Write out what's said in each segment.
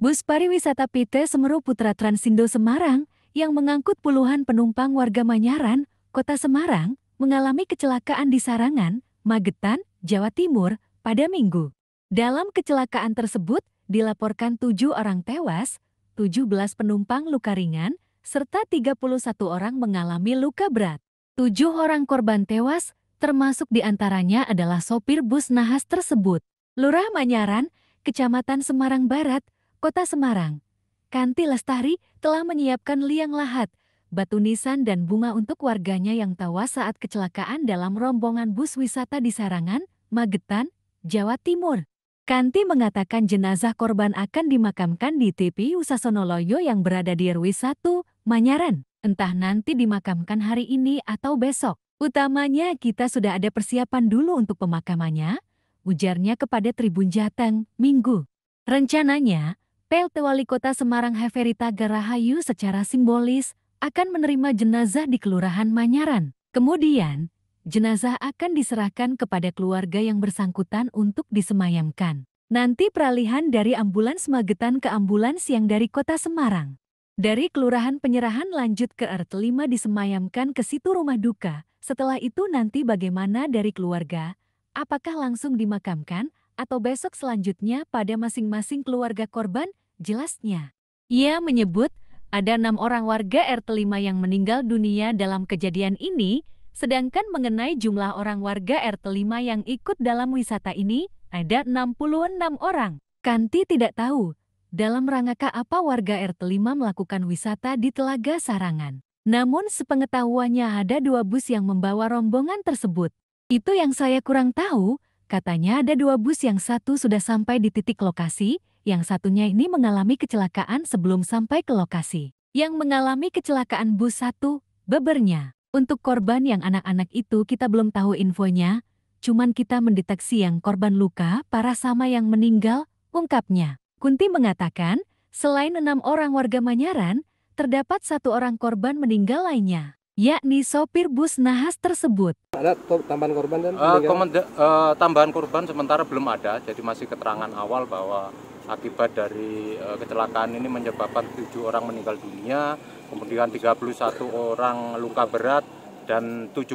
Bus pariwisata PT Semeru Putra Transindo Semarang yang mengangkut puluhan penumpang warga Manyaran, Kota Semarang, mengalami kecelakaan di Sarangan, Magetan, Jawa Timur pada Minggu. Dalam kecelakaan tersebut, dilaporkan tujuh orang tewas, tujuh belas penumpang luka ringan, serta tiga puluh satu orang mengalami luka berat. Tujuh orang korban tewas, termasuk diantaranya adalah sopir bus nahas tersebut. Lurah Manyaran, Kecamatan Semarang Barat, Kota Semarang. Kanti Lestari telah menyiapkan liang lahat, batu nisan dan bunga untuk warganya yang tewas saat kecelakaan dalam rombongan bus wisata di Sarangan, Magetan, Jawa Timur. Kanti mengatakan jenazah korban akan dimakamkan di TPU Sasonoloyo yang berada di RW 1, Manyaran. Entah nanti dimakamkan hari ini atau besok. Utamanya kita sudah ada persiapan dulu untuk pemakamannya, ujarnya kepada Tribun Jateng, Minggu. Rencananya, PLT Wali Kota Semarang Heferita Garahayu secara simbolis akan menerima jenazah di Kelurahan Manyaran. Kemudian, jenazah akan diserahkan kepada keluarga yang bersangkutan untuk disemayamkan. Nanti peralihan dari ambulans Magetan ke ambulans yang dari Kota Semarang. Dari Kelurahan Penyerahan lanjut ke RT 5 disemayamkan ke situ rumah duka. Setelah itu nanti bagaimana dari keluarga? Apakah langsung dimakamkan atau besok selanjutnya pada masing-masing keluarga korban, jelasnya. Ia menyebut, ada enam orang warga RT 5 yang meninggal dunia dalam kejadian ini, sedangkan mengenai jumlah orang warga RT 5 yang ikut dalam wisata ini, ada 66 orang. Kanti tidak tahu, dalam rangka apa warga RT 5 melakukan wisata di Telaga Sarangan. Namun sepengetahuannya ada dua bus yang membawa rombongan tersebut. Itu yang saya kurang tahu, Katanya ada dua bus yang satu sudah sampai di titik lokasi, yang satunya ini mengalami kecelakaan sebelum sampai ke lokasi. Yang mengalami kecelakaan bus satu, bebernya. Untuk korban yang anak-anak itu kita belum tahu infonya, cuman kita mendeteksi yang korban luka parah sama yang meninggal, ungkapnya. Kunti mengatakan, selain enam orang warga Manyaran, terdapat satu orang korban meninggal lainnya yakni sopir bus nahas tersebut. Ada tambahan korban dan uh, uh, tambahan korban sementara belum ada, jadi masih keterangan awal bahwa akibat dari uh, kecelakaan ini menyebabkan tujuh orang meninggal dunia, kemudian 31 orang luka berat dan 17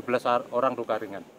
orang luka ringan.